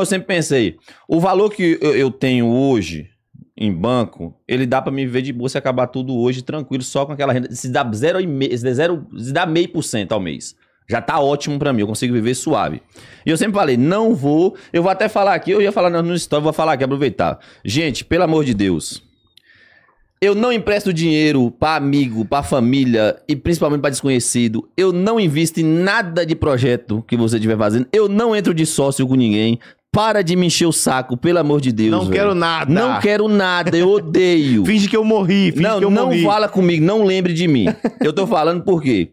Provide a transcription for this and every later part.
eu sempre pensei, o valor que eu, tenho hoje em banco, ele dá para me viver de boa se acabar tudo hoje tranquilo, só com aquela renda. Se dá 0,5%, se dá, zero, se dá meio por cento ao mês. Já tá ótimo para mim, eu consigo viver suave. E eu sempre falei, não vou. Eu vou até falar aqui, eu ia falar no história, vou falar aqui, aproveitar. Gente, pelo amor de Deus. Eu não empresto dinheiro para amigo, para família e principalmente para desconhecido. Eu não invisto em nada de projeto que você estiver fazendo. Eu não entro de sócio com ninguém. Para de me encher o saco, pelo amor de Deus. Não quero nada. Não quero nada, eu odeio. finge que eu morri, finge não, que eu não morri. Não fala comigo, não lembre de mim. Eu tô falando por quê?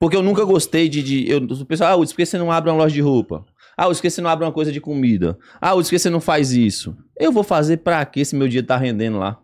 Porque eu nunca gostei de. de eu, o pessoal, ah, Hudson, por que você não abre uma loja de roupa? Ah, Hudson, por que você não abre uma coisa de comida? Ah, Hudson, por que você não faz isso? Eu vou fazer pra quê se meu dia tá rendendo lá?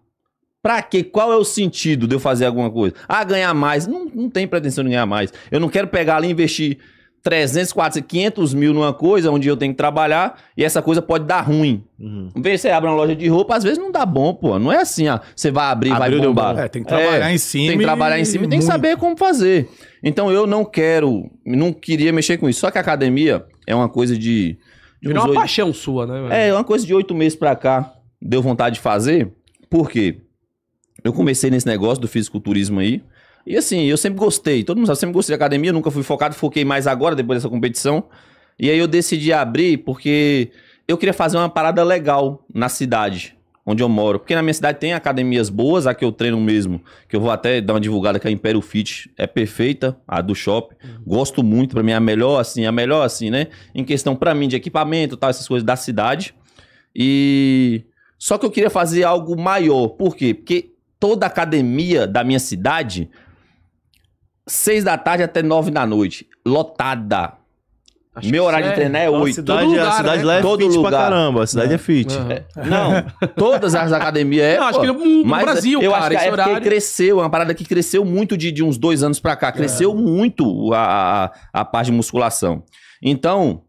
Pra quê? Qual é o sentido de eu fazer alguma coisa? Ah, ganhar mais. Não, não tem pretensão de ganhar mais. Eu não quero pegar ali e investir 300, 400, 500 mil numa coisa onde eu tenho que trabalhar e essa coisa pode dar ruim. Uhum. Vê, você abre uma loja de roupa, às vezes não dá bom, pô. Não é assim, ó. Ah, você vai abrir, Abriu, vai bombar. É, tem que trabalhar é, em cima. Tem que trabalhar em cima e tem que saber como fazer. Então eu não quero, não queria mexer com isso. Só que a academia é uma coisa de. de Virou uma 8... paixão sua, né? Velho? É, é, uma coisa de oito meses pra cá. Deu vontade de fazer. Por quê? Eu comecei nesse negócio do fisiculturismo aí. E assim, eu sempre gostei, todo mundo sabe, sempre gostei de academia, nunca fui focado, foquei mais agora, depois dessa competição. E aí eu decidi abrir porque eu queria fazer uma parada legal na cidade onde eu moro. Porque na minha cidade tem academias boas, a que eu treino mesmo, que eu vou até dar uma divulgada que a Império Fit é perfeita, a do shopping. Uhum. Gosto muito, para mim é a melhor assim, a melhor assim, né? Em questão para mim de equipamento, tal, essas coisas da cidade. E só que eu queria fazer algo maior. Por quê? Porque toda academia da minha cidade 6 da tarde até 9 da noite. Lotada. Acho Meu horário sério? de é treinar é 8. Cidade, todo é- lugar, a cidade né? lá é todo fit lugar. pra caramba. A cidade é, é fit. Uhum. É. Não, todas as academias é. Não, acho pô, que no, mas Brasil, eu cara, acho que esse é horário... cresceu, é uma parada que cresceu muito de, de uns dois anos pra cá. Cresceu é. muito a, a, a parte de musculação. Então,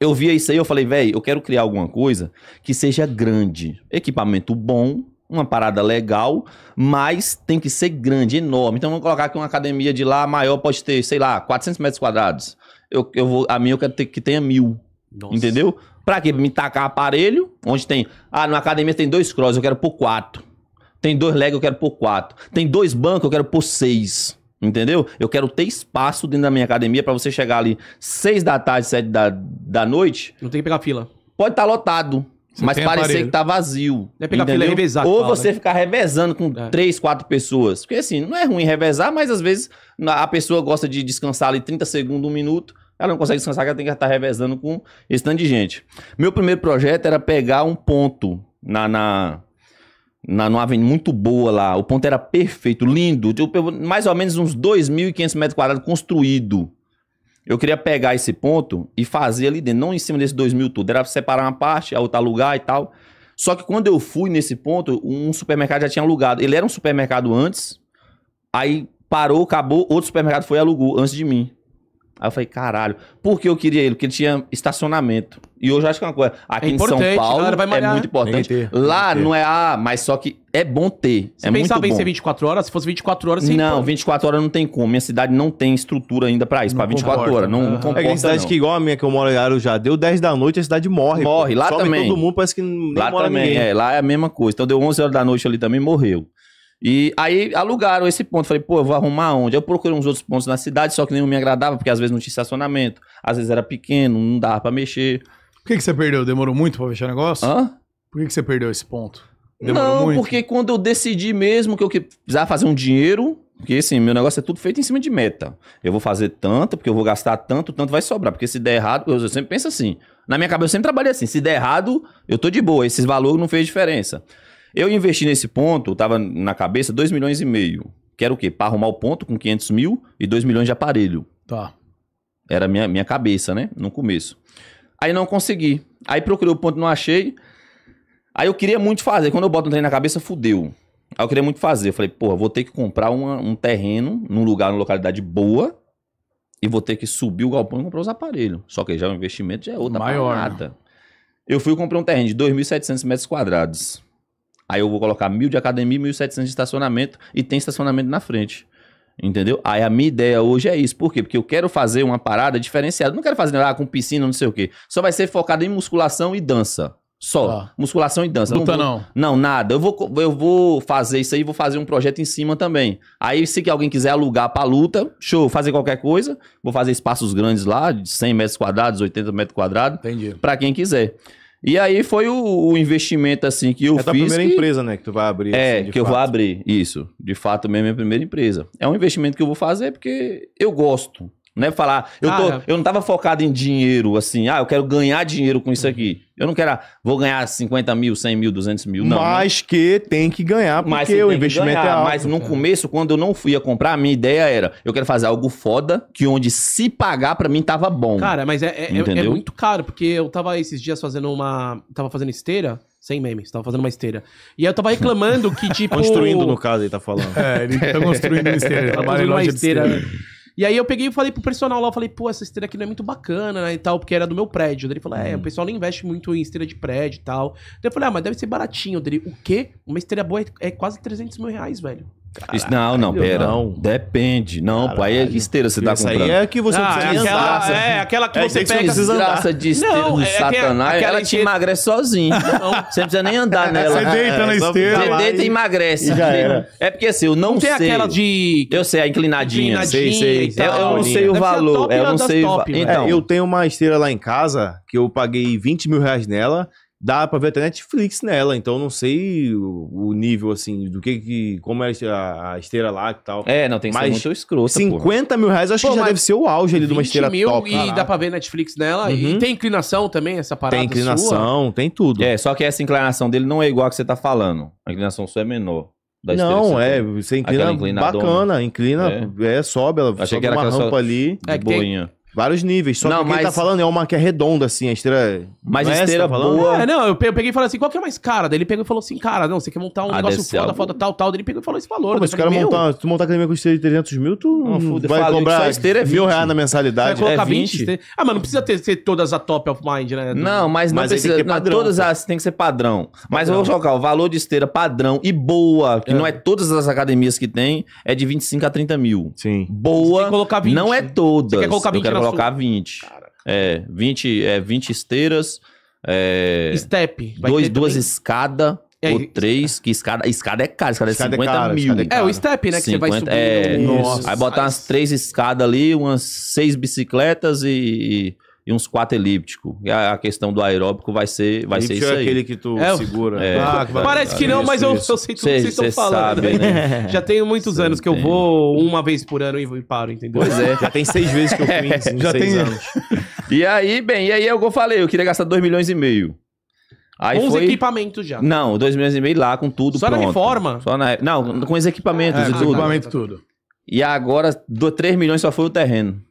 eu via isso aí, eu falei, velho, eu quero criar alguma coisa que seja grande. Equipamento bom, uma parada legal, mas tem que ser grande, enorme. Então vamos colocar que uma academia de lá maior pode ter, sei lá, 400 metros quadrados. Eu, eu vou, a minha eu quero ter, que tenha mil. Nossa. Entendeu? Pra quê? Pra me tacar aparelho, onde tem. Ah, na academia tem dois cross, eu quero por quatro. Tem dois legs, eu quero por quatro. Tem dois bancos, eu quero por seis. Entendeu? Eu quero ter espaço dentro da minha academia para você chegar ali seis da tarde, sete da, da noite. Não tem que pegar fila. Pode estar tá lotado. Você mas parecer que tá vazio. É pegar fila revezar. Ou fala, você né? ficar revezando com é. três, quatro pessoas. Porque assim, não é ruim revezar, mas às vezes a pessoa gosta de descansar ali 30 segundos, um minuto. Ela não consegue descansar, ela tem que estar revezando com esse tanto de gente. Meu primeiro projeto era pegar um ponto na, na, na numa avenida muito boa lá. O ponto era perfeito, lindo. Tipo, mais ou menos uns 2.500 metros quadrados construído. Eu queria pegar esse ponto e fazer ali dentro, não em cima desse 2 mil tudo. Era separar uma parte, a outra alugar e tal. Só que quando eu fui nesse ponto, um supermercado já tinha alugado. Ele era um supermercado antes, aí parou, acabou, outro supermercado foi e alugou antes de mim. Aí eu falei, caralho, por que eu queria ele? Porque ele tinha estacionamento. E hoje eu acho que é uma coisa. Aqui é em São Paulo é né? muito importante. Lá não é, ah, mas só que é bom ter. Você é pensava muito bom. em ser 24 horas? Se fosse 24 horas, você Não, 24 horas não tem como. Minha cidade não tem estrutura ainda pra isso, não pra 24 comporta. horas. Não, não comporta. É que cidade não. que igual a minha que eu moro em já deu 10 da noite, a cidade morre. Morre, pô. lá Sobe também. todo mundo, parece que lá mora também, ninguém. É, lá é a mesma coisa. Então deu 11 horas da noite ali também, morreu. E aí alugaram esse ponto. Falei, pô, eu vou arrumar onde? Eu procurei uns outros pontos na cidade, só que nenhum me agradava, porque às vezes não tinha estacionamento, às vezes era pequeno, não dava pra mexer. Por que, que você perdeu? Demorou muito pra fechar negócio? Hã? Por que, que você perdeu esse ponto? Demorou não, muito? porque quando eu decidi mesmo que eu precisava fazer um dinheiro, porque assim, meu negócio é tudo feito em cima de meta. Eu vou fazer tanto, porque eu vou gastar tanto, tanto vai sobrar. Porque se der errado, eu sempre penso assim. Na minha cabeça eu sempre trabalhei assim. Se der errado, eu tô de boa. Esses valores não fez diferença. Eu investi nesse ponto, estava na cabeça, 2 milhões e meio. Que era o quê? Para arrumar o ponto com 500 mil e 2 milhões de aparelho. Tá. Era minha, minha cabeça, né? No começo. Aí não consegui. Aí procurei o ponto, não achei. Aí eu queria muito fazer. Quando eu boto um trem na cabeça, fudeu. Aí eu queria muito fazer. Eu falei, porra, vou ter que comprar uma, um terreno num lugar, numa localidade boa. E vou ter que subir o galpão e comprar os aparelhos. Só que já o investimento já é outra Maior, né? Eu fui comprar um terreno de 2.700 metros quadrados. Aí eu vou colocar mil de academia, 1.700 de estacionamento e tem estacionamento na frente. Entendeu? Aí a minha ideia hoje é isso. Por quê? Porque eu quero fazer uma parada diferenciada. Não quero fazer nada ah, com piscina, não sei o quê. Só vai ser focado em musculação e dança. Só. Tá. Musculação e dança. Luta não, vou... não. Não, nada. Eu vou, eu vou fazer isso aí, vou fazer um projeto em cima também. Aí, se alguém quiser alugar pra luta, show, fazer qualquer coisa. Vou fazer espaços grandes lá, de 100 metros quadrados, 80 metros quadrados. Entendi. Pra quem quiser. E aí foi o, o investimento assim que eu é fiz. É da primeira que, empresa, né, que tu vai abrir. É, assim, que fato. eu vou abrir, isso. De fato mesmo é a primeira empresa. É um investimento que eu vou fazer porque eu gosto né falar, eu, tô, eu não estava focado em dinheiro, assim, ah, eu quero ganhar dinheiro com isso aqui. Eu não quero, ah, vou ganhar 50 mil, 100 mil, 200 mil, não. Mas que tem que ganhar, porque o investimento ganhar, é alto. Mas no começo, quando eu não fui a comprar, a minha ideia era, eu quero fazer algo foda, que onde se pagar, para mim tava bom. Cara, mas é, é, é, é muito caro, porque eu tava esses dias fazendo uma, tava fazendo esteira, sem memes, tava fazendo uma esteira. E eu tava reclamando que, tipo. Construindo, no caso, ele tá falando. é, ele tá construindo uma esteira. Ele tá uma esteira. esteira. E aí eu peguei e falei pro personal lá, eu falei, pô, essa esteira aqui não é muito bacana, né, e tal, porque era do meu prédio. Daí ele falou, é, hum. o pessoal não investe muito em esteira de prédio e tal. Daí eu falei, ah, mas deve ser baratinho. Daí ele, o quê? Uma esteira boa é, é quase 300 mil reais, velho não, não, pera. Não. Depende. Não, Caralho. pô, aí é esteira você tá comprando. Isso aí é que você ah, precisa é aquela, É, aquela que é, você pega. Precisa é de é esteira não, do é, satanás, aquela, ela te emagrece sozinha. Não, você não precisa nem andar nela. Você deita na esteira. Você deita e emagrece. É porque assim, eu não, não sei. Tem aquela de... Eu sei, a inclinadinha. sei, sei. Eu, eu não sei o valor. Eu não sei o valor. Então, eu tenho uma esteira lá em casa que eu paguei 20 mil reais nela dá pra ver até Netflix nela, então não sei o, nível, assim, do que que. Como é a, a esteira lá e tal. É, não, tem que mas ser muito escroto. 50 porra. mil reais acho Pô, que já deve ser o auge ali de uma esteira mil top. E caraca. dá pra ver Netflix nela. Uhum. E tem inclinação também, essa parada. Tem inclinação, sua? tem tudo. É, só que essa inclinação dele não é igual a que você tá falando. A inclinação sua é menor. não, é, você, é, você inclina bacana, inclina, é, é sobe, ela Achei sobe que era uma rampa ali. É, boinha. Tem... Vários níveis, só não, que tá mas... que ele tá falando é uma que é redonda, assim, a esteira. Mas não esteira é tá boa. É, não, eu peguei e falei assim, qual que é mais cara? Daí ele pegou e falou assim, cara, não, você quer montar um ah, negócio foda, algum... foda, tal, tal. Daí ele pegou e falou esse valor. Pô, mas o cara meu... montar, tu montar academia com esteira de 300 mil, tu não, hum, fude, vai falo, cobrar esteira é 20. mil reais na mensalidade. Vai colocar é 20. 20 ah, mas não precisa ter, ser todas a top of mind, né? Não, mas não mas precisa. Não, padrão, todas pô. as tem que ser padrão. padrão. Mas eu vou colocar o valor de esteira padrão e boa, que é. não é todas as academias que tem, é de 25 a 30 mil. Sim. Boa. tem que colocar 20. Não é todas. Você quer colocar 20 na colocar sua. 20. É, 20, é, 20 esteiras. É, Step. Dois, duas escadas. É, ou três, que escada, escada é cara, escada, é escada é 50 é cara, mil. É, é, o step, né? 50, que você vai subir. É, nossa. Aí botar umas três escadas ali, umas seis bicicletas e, e uns quatro elíptico. E a, a questão do aeróbico vai ser, vai ser é isso é aquele que tu É, segura. É. Ah, que vai- Parece que não, mas eu, eu sei tudo que vocês estão falando. sabe, né? né? Já tenho muitos Cê anos que eu vou uma vez por ano e vou paro, entendeu? Pois é. Já tem seis vezes que eu fui em é, Já seis tem- anos. E aí, bem, e aí é o que eu falei, eu queria gastar dois milhões e meio. Aí Com os foi... equipamentos já. Não, dois milhões e meio lá com tudo Só na reforma? Só na... Não, com os equipamentos É, e tudo. equipamento tudo. E agora, três milhões só foi o terreno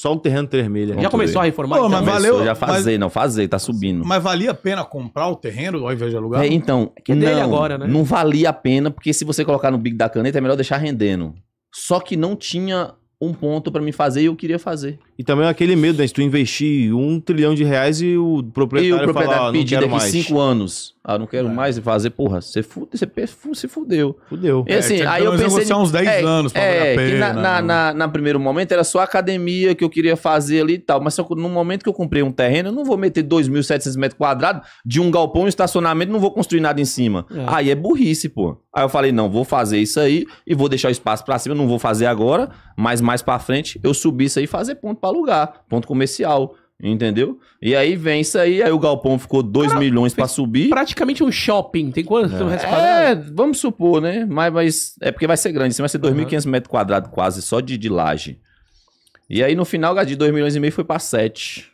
só um terreno vermelho Já começou a reformar? Pô, então? mas valeu, Começou, já fazer, mas... não, fazer, tá subindo. Mas valia a pena comprar o terreno ao invés de alugar? É, então, que é não, dele agora, né? Não valia a pena, porque se você colocar no bico da caneta, é melhor deixar rendendo. Só que não tinha um ponto para me fazer e eu queria fazer. E também aquele medo, né? Se tu investir um trilhão de reais e o proprietário, e o proprietário falar, ah, pedir daqui mais. cinco anos, ah, não quero é. mais fazer, porra, você, fude, você se fudeu. Fudeu. E assim, é, aí eu pensei... De, uns 10 é, anos pra é, pena, na, na, né? na, na, primeiro momento era só academia que eu queria fazer ali e tal, mas só no momento que eu comprei um terreno, eu não vou meter 2.700 metros quadrados de um galpão, um estacionamento, não vou construir nada em cima. É. Aí é burrice, pô. Aí eu falei, não, vou fazer isso aí e vou deixar o espaço pra cima, não vou fazer agora, mas mais pra frente eu subir isso aí e fazer ponto pra alugar, ponto comercial. Entendeu? E aí vem isso aí, aí o galpão ficou 2 milhões para subir. Praticamente um shopping, tem quanto? É. é, vamos supor, né? Mas, mas é porque vai ser grande, vai ser 2.500 uhum. metros quadrados quase, só de, de laje. E aí no final, de 2 milhões e meio foi para 7.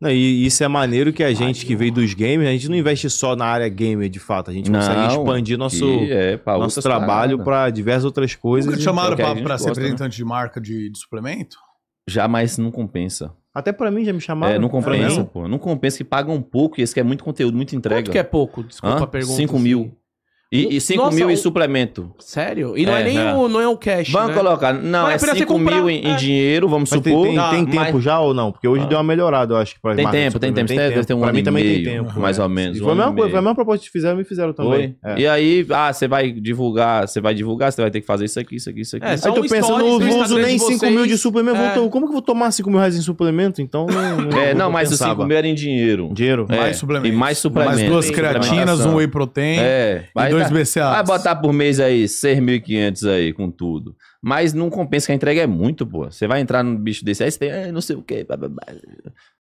Não, e isso é maneiro que a gente Ai, que veio dos games, a gente não investe só na área gamer de fato, a gente não, consegue expandir nosso, é, nosso trabalho para diversas outras coisas. Nunca te chamaram então. é para ser né? representante né? de marca de, de suplemento? Jamais não compensa. Até pra mim já me chamaram. É, não compensa, pô. Não compensa que pagam pouco e esse quer é muito conteúdo, muito entrega. Quanto que é pouco? Desculpa Hã? a pergunta. 5 mil. Assim. E, e 5 Nossa, mil em suplemento. Sério? E não é, é nem é. O, não é o cash. Vamos né? colocar. Não, mas é 5 é mil em, em, é. dinheiro, vamos mas supor. Tem, tem, tem ah, tempo já ou não? Porque hoje ah. deu uma melhorada, eu acho. Pra tem tempo, tem tempo. Tem tempo. Tem um pra mim também meio, tem tempo. Mais é. ou menos. Um foi, a mesma, proposta que fizeram, me fizeram também. É. E aí, ah, você vai divulgar, você vai divulgar, você vai ter que fazer isso aqui, isso aqui, isso aqui. É, aí tu pensa, não uso nem 5 mil de suplemento. Como que eu vou tomar 5 mil reais em suplemento? Então. É, não, mas os 5 mil era em dinheiro. Dinheiro. Mais suplemento. E mais suplemento. Mais duas creatinas, um whey protein. É. Mas Vai botar por mês aí 6.500 aí com tudo. Mas não compensa que a entrega é muito, pô. Você vai entrar num bicho desse aí, você tem, ah, não sei o quê. Blá, blá, blá.